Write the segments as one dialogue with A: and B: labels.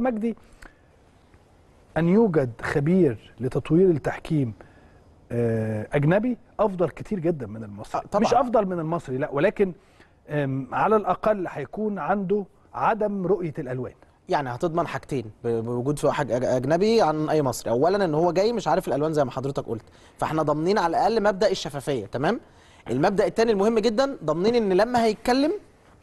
A: مجدي أن يوجد خبير لتطوير التحكيم آه، أجنبي أفضل كتير جدا من المصري آه، طبعا. مش أفضل من المصري لا ولكن على الأقل هيكون عنده عدم رؤية الألوان يعني هتضمن
B: حاجتين بوجود سواء حاج اجنبي عن اي مصري اولا ان هو جاي مش عارف الالوان زي ما حضرتك قلت فاحنا ضامنين على الاقل مبدا الشفافيه تمام المبدا الثاني المهم جدا ضامنين ان لما هيتكلم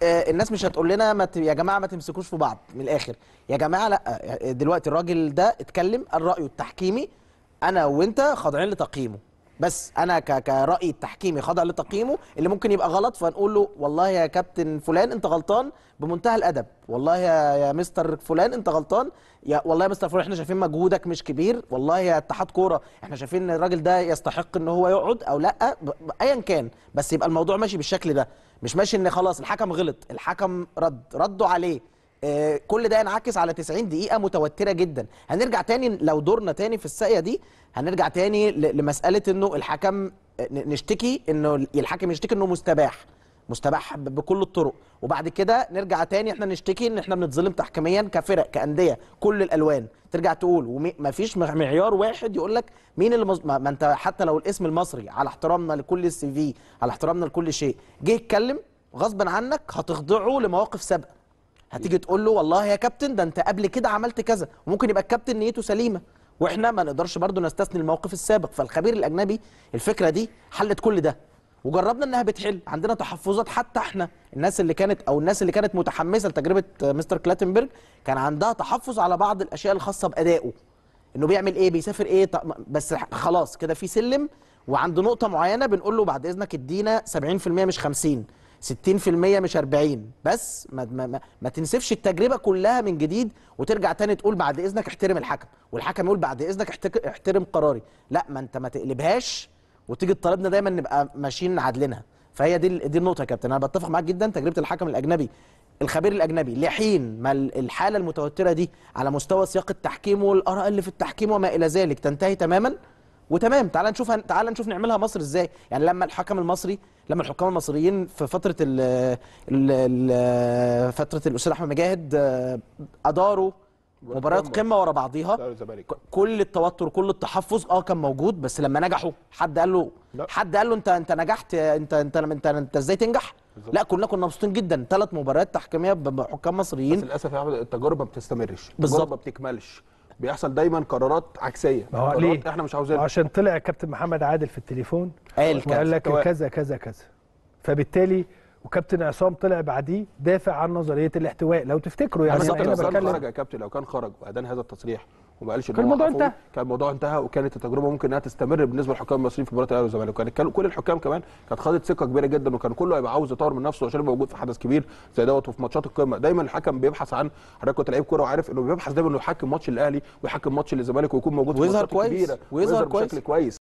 B: آه، الناس مش هتقول لنا ما ت... يا جماعه ما تمسكوش في بعض من الاخر يا جماعه لا آه، دلوقتي الراجل ده اتكلم قال رايه التحكيمي انا وانت خاضعين لتقييمه بس انا كرايي التحكيمي خاضع لتقييمه اللي ممكن يبقى غلط فنقول له والله يا كابتن فلان انت غلطان بمنتهى الادب والله يا يا مستر فلان انت غلطان يا والله يا مستر فلان احنا شايفين مجهودك مش كبير والله يا اتحاد كوره احنا شايفين الراجل ده يستحق ان هو يقعد او لا ايا كان بس يبقى الموضوع ماشي بالشكل ده مش ماشي ان خلاص الحكم غلط الحكم رد ردوا عليه آه، كل ده ينعكس على 90 دقيقه متوتره جدا هنرجع تاني لو دورنا تاني في الساقيه دي هنرجع تاني لمساله انه الحكم آه، نشتكي انه الحكم يشتكي انه مستباح مستباح بكل الطرق وبعد كده نرجع تاني احنا نشتكي ان احنا بنتظلم تحكيميا كفرق كانديه كل الالوان ترجع تقول ومفيش معيار واحد يقول لك مين اللي مز... ما انت حتى لو الاسم المصري على احترامنا لكل السي في على احترامنا لكل شيء جه يتكلم غصبا عنك هتخضعه لمواقف سابقه هتيجي تقول له والله يا كابتن ده انت قبل كده عملت كذا وممكن يبقى الكابتن نيته سليمه واحنا ما نقدرش برضو نستثني الموقف السابق فالخبير الاجنبي الفكره دي حلت كل ده وجربنا انها بتحل عندنا تحفظات حتى احنا الناس اللي كانت او الناس اللي كانت متحمسه لتجربه مستر كلاتنبرج كان عندها تحفظ على بعض الاشياء الخاصه بادائه انه بيعمل ايه بيسافر ايه بس خلاص كده في سلم وعند نقطه معينه بنقول له بعد اذنك ادينا 70% مش 50 60% مش 40 بس ما, ما, ما تنسفش التجربه كلها من جديد وترجع تاني تقول بعد اذنك احترم الحكم والحكم يقول بعد اذنك احترم قراري لا ما انت ما تقلبهاش وتيجي تطالبنا دايما نبقى ماشيين عادلينها فهي دي دي النقطه يا كابتن انا بتفق معاك جدا تجربه الحكم الاجنبي الخبير الاجنبي لحين ما الحاله المتوتره دي على مستوى سياق التحكيم والاراء اللي في التحكيم وما الى ذلك تنتهي تماما وتمام تعال نشوف تعال نشوف نعملها مصر ازاي يعني لما الحكم المصري لما الحكام المصريين في فتره ال فتره الاستاذ احمد مجاهد آه، اداروا
C: مباريات قمه ورا بعضيها
B: كل التوتر كل التحفظ اه كان موجود بس لما نجحوا حد قال له حد قال له انت انت نجحت انت انت انت, انت ازاي تنجح لا
C: كلنا كنا مبسوطين جدا ثلاث مباريات تحكيميه بحكام مصريين بس للاسف يا احمد التجربه ما بتستمرش بالظبط ما بتكملش بيحصل دايما قرارات عكسيه قرارات ليه؟ احنا مش عاوزينها عشان
A: طلع الكابتن محمد عادل في التليفون قال كذا قال لك كذا كذا كذا فبالتالي وكابتن عصام طلع بعديه دافع عن نظريه الاحتواء لو تفتكروا يعني انا بتكلم يا
C: كابتن لو كان خرج وادان هذا التصريح وما قالش كان الموضوع انتهى كان الموضوع انتهى وكانت التجربه ممكن انها تستمر بالنسبه للحكام المصريين في مباراه الاهلي والزمالك كان كل الحكام كمان كانت خدت ثقه كبيره جدا وكان كله هيبقى عاوز يطور من نفسه عشان يبقى موجود في حدث كبير زي دوت وفي ماتشات القمه دايما الحكم بيبحث عن حضرتك كنت لعيب كوره وعارف انه بيبحث دايما انه يحكم ماتش الاهلي ويحكم ماتش للزمالك ويكون موجود في ماتشات كبيره ويظهر كويس ويظهر بشكل كويس